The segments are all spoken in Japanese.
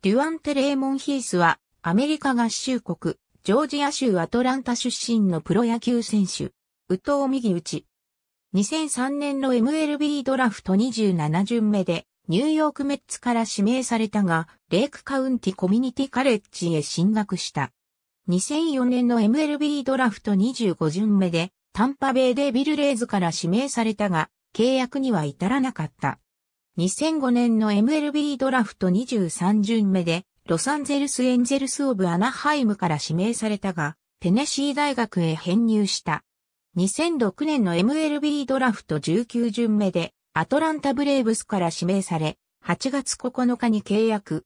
デュアンテ・レーモン・ヒースは、アメリカ合衆国、ジョージア州アトランタ出身のプロ野球選手、宇藤右打ち。2003年の MLB ドラフト27巡目で、ニューヨークメッツから指名されたが、レイクカウンティコミュニティカレッジへ進学した。2004年の MLB ドラフト25巡目で、タンパベイデビルレイズから指名されたが、契約には至らなかった。2005年の MLB ドラフト23巡目で、ロサンゼルスエンゼルスオブアナハイムから指名されたが、テネシー大学へ編入した。2006年の MLB ドラフト19巡目で、アトランタブレーブスから指名され、8月9日に契約。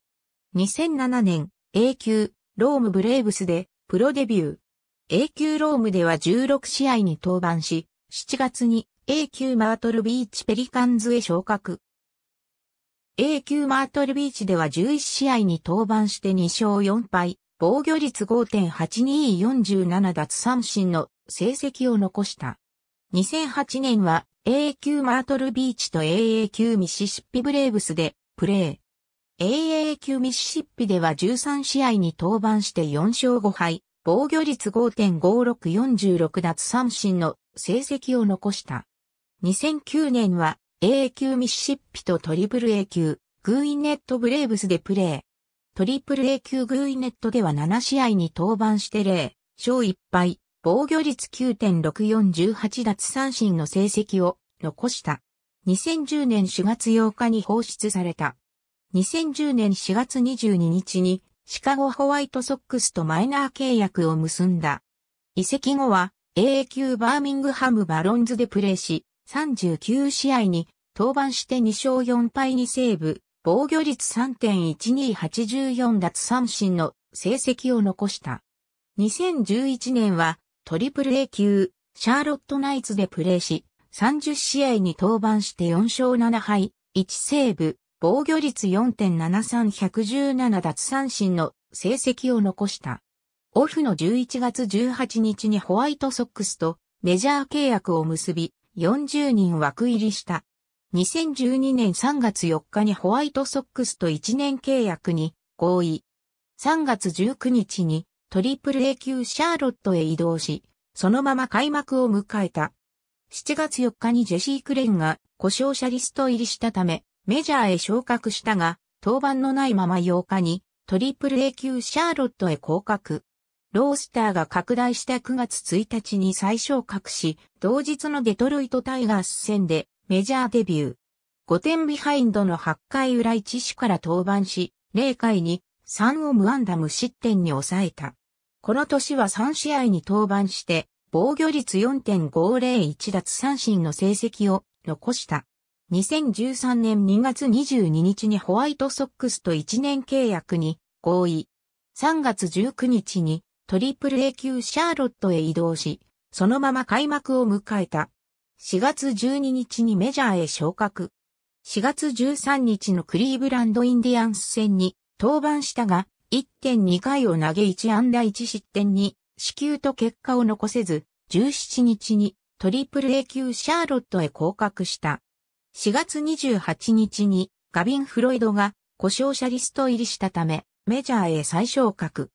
2007年、A 級、ロームブレーブスで、プロデビュー。A 級ロームでは16試合に登板し、7月に A 級マートルビーチペリカンズへ昇格。A 級マートルビーチでは11試合に登板して2勝4敗、防御率5.8247奪三振の成績を残した。2008年は A 級マートルビーチと AA 級ミシシッピブレーブスでプレー。AA 級ミシシッピでは13試合に登板して4勝5敗、防御率5.5646奪三振の成績を残した。2009年は AA 級ミシシッピとトリプル A 級、グーイネットブレーブスでプレー。トリプル A 級グーイネットでは7試合に登板して0、勝1敗、防御率9.6418奪三振の成績を残した。2010年4月8日に放出された。2010年4月22日にシカゴホワイトソックスとマイナー契約を結んだ。移籍後は AA 級バーミングハムバロンズでプレーし、39試合に登板して2勝4敗にセーブ、防御率3.1284奪三振の成績を残した。2011年はトリプル A 級、シャーロットナイツでプレーし、30試合に登板して4勝7敗、1セーブ、防御率4.73117奪三振の成績を残した。オフの11月18日にホワイトソックスとメジャー契約を結び、40人枠入りした。2012年3月4日にホワイトソックスと1年契約に合意。3月19日にトリプル A 級シャーロットへ移動し、そのまま開幕を迎えた。7月4日にジェシー・クレンが故障者リスト入りしたため、メジャーへ昇格したが、登板のないまま8日にトリプル A 級シャーロットへ降格。ロースターが拡大した9月1日に再昇格し、同日のデトロイトタイガース戦でメジャーデビュー。5点ビハインドの8回裏1死から登板し、0回に3を無安打無失点に抑えた。この年は3試合に登板して、防御率4.501奪三振の成績を残した。2013年2月22日にホワイトソックスと1年契約に合意。3月19日にトリプル A 級シャーロットへ移動し、そのまま開幕を迎えた。4月12日にメジャーへ昇格。4月13日のクリーブランドインディアンス戦に登板したが、1.2回を投げ1安打1失点に、死球と結果を残せず、17日にトリプル A 級シャーロットへ降格した。4月28日にガビン・フロイドが故障者リスト入りしたため、メジャーへ再昇格。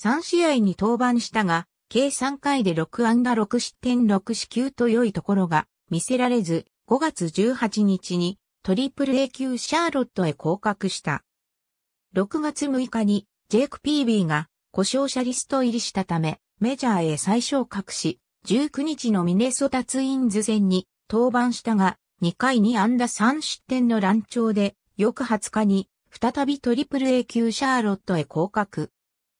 3試合に登板したが、計3回で6安打6失点6死球と良いところが見せられず、5月18日にトリプル A 級シャーロットへ降格した。6月6日にジェイク・ピービーが故障者リスト入りしたため、メジャーへ再昇格し、19日のミネソタツインズ戦に登板したが、2回に安打3失点の乱調で、翌20日に再びトリプル A 級シャーロットへ降格。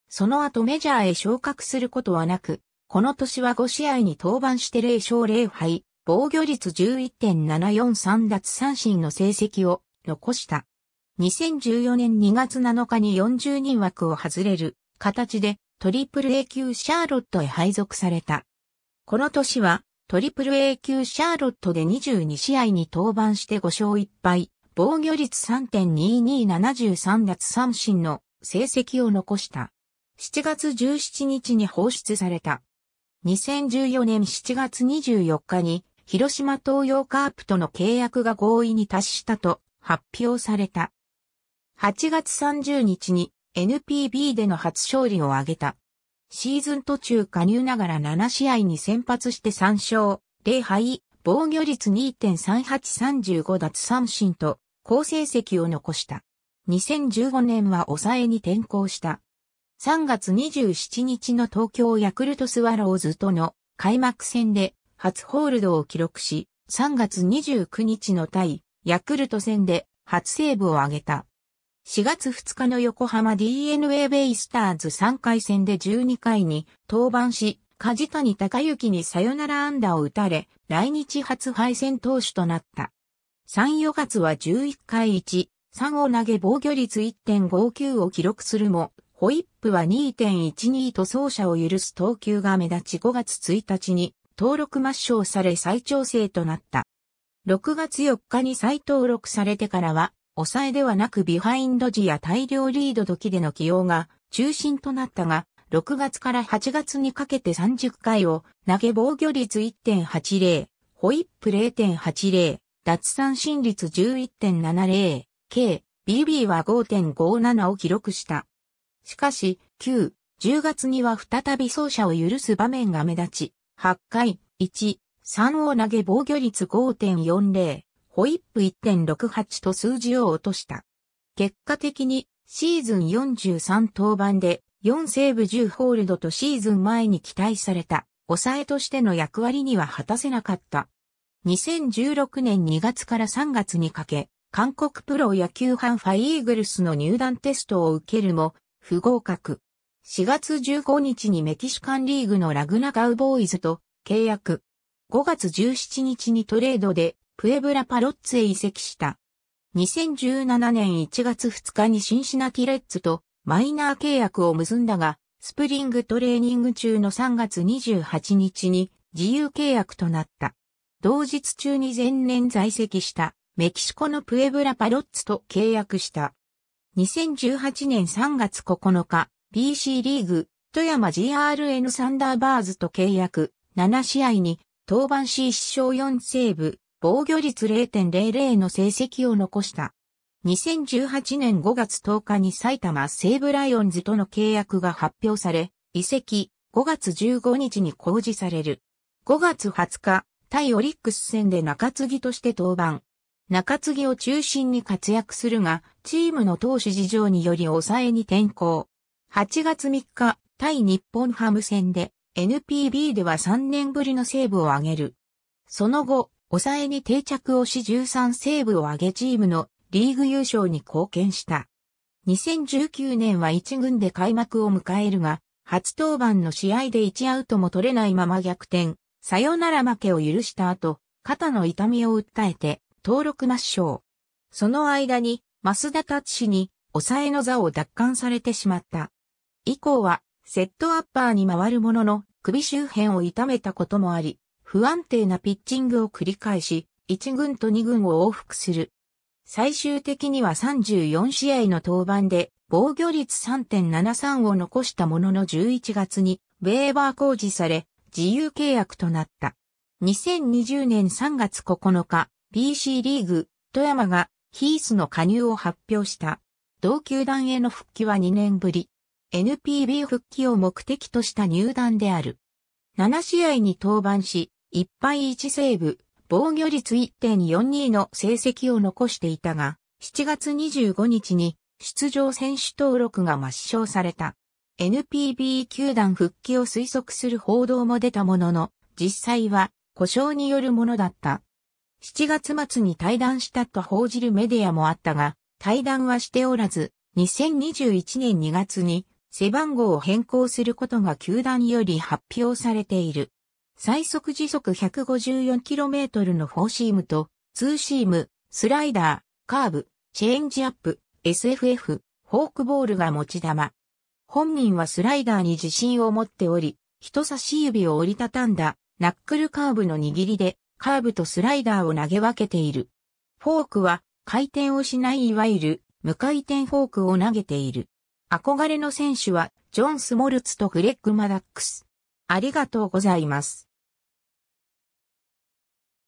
その後メジャーへ昇格することはなく、この年は5試合に登板して0勝0敗、防御率11.743奪三振の成績を残した。2014年2月7日に40人枠を外れる形でトリプル A 級シャーロットへ配属された。この年はトリプル A 級シャーロットで22試合に登板して5勝1敗、防御率3.2273奪三振の成績を残した。7月17日に放出された。2014年7月24日に広島東洋カープとの契約が合意に達したと発表された。8月30日に NPB での初勝利を挙げた。シーズン途中加入ながら7試合に先発して3勝、0敗、防御率2.3835奪三振と好成績を残した。2015年は抑えに転向した。3月27日の東京ヤクルトスワローズとの開幕戦で初ホールドを記録し、3月29日の対ヤクルト戦で初セーブを挙げた。4月2日の横浜 DNA ベイスターズ3回戦で12回に登板し、梶谷隆行にサヨナラ安打を打たれ、来日初敗戦投手となった。3、4月は11回1、3を投げ防御率1.59を記録するも、ホイップは2.12と装者を許す投球が目立ち5月1日に登録抹消され再調整となった。6月4日に再登録されてからは、抑えではなくビハインド時や大量リード時での起用が中心となったが、6月から8月にかけて30回を投げ防御率1.80、ホイップ0.80、脱三振率11.70、K、BB は5.57を記録した。しかし、9、10月には再び走者を許す場面が目立ち、8回、1、3を投げ防御率5.40、ホイップ1.68と数字を落とした。結果的にシーズン43登板で4セーブ10ホールドとシーズン前に期待された抑えとしての役割には果たせなかった。2016年2月から3月にかけ、韓国プロ野球ファンファイーグルスの入団テストを受けるも、不合格。4月15日にメキシカンリーグのラグナガウボーイズと契約。5月17日にトレードでプエブラパロッツへ移籍した。2017年1月2日にシンシナティレッツとマイナー契約を結んだが、スプリングトレーニング中の3月28日に自由契約となった。同日中に前年在籍したメキシコのプエブラパロッツと契約した。2018年3月9日、BC リーグ、富山 GRN サンダーバーズと契約、7試合に、登板し1勝4セーブ、防御率0.00の成績を残した。2018年5月10日に埼玉西武ライオンズとの契約が発表され、移籍5月15日に公示される。5月20日、対オリックス戦で中継ぎとして登板。中継ぎを中心に活躍するが、チームの投手事情により抑えに転向。8月3日、対日本ハム戦で NPB では3年ぶりのセーブを挙げる。その後、抑えに定着をし13セーブを挙げチームのリーグ優勝に貢献した。2019年は1軍で開幕を迎えるが、初登板の試合で1アウトも取れないまま逆転、さよなら負けを許した後、肩の痛みを訴えて、登録抹消。その間に、増田達氏に、抑えの座を奪還されてしまった。以降は、セットアッパーに回るものの、首周辺を痛めたこともあり、不安定なピッチングを繰り返し、1軍と2軍を往復する。最終的には34試合の登板で、防御率3.73を残したものの11月に、ベーバー工事され、自由契約となった。2020年3月9日、BC リーグ、富山がヒースの加入を発表した。同球団への復帰は2年ぶり。NPB 復帰を目的とした入団である。7試合に登板し、1敗1セーブ、防御率1.42の成績を残していたが、7月25日に出場選手登録が抹消された。NPB 球団復帰を推測する報道も出たものの、実際は故障によるものだった。7月末に対談したと報じるメディアもあったが、対談はしておらず、2021年2月に背番号を変更することが球団より発表されている。最速時速 154km のフォーシームと、ツーシーム、スライダー、カーブ、チェンジアップ、SFF、フォークボールが持ち玉。本人はスライダーに自信を持っており、人差し指を折りたたんだ、ナックルカーブの握りでカーブとスライダーを投げ分けている。フォークは回転をしないいわゆる無回転フォークを投げている。憧れの選手はジョン・スモルツとグレッグ・マダックス。ありがとうございます。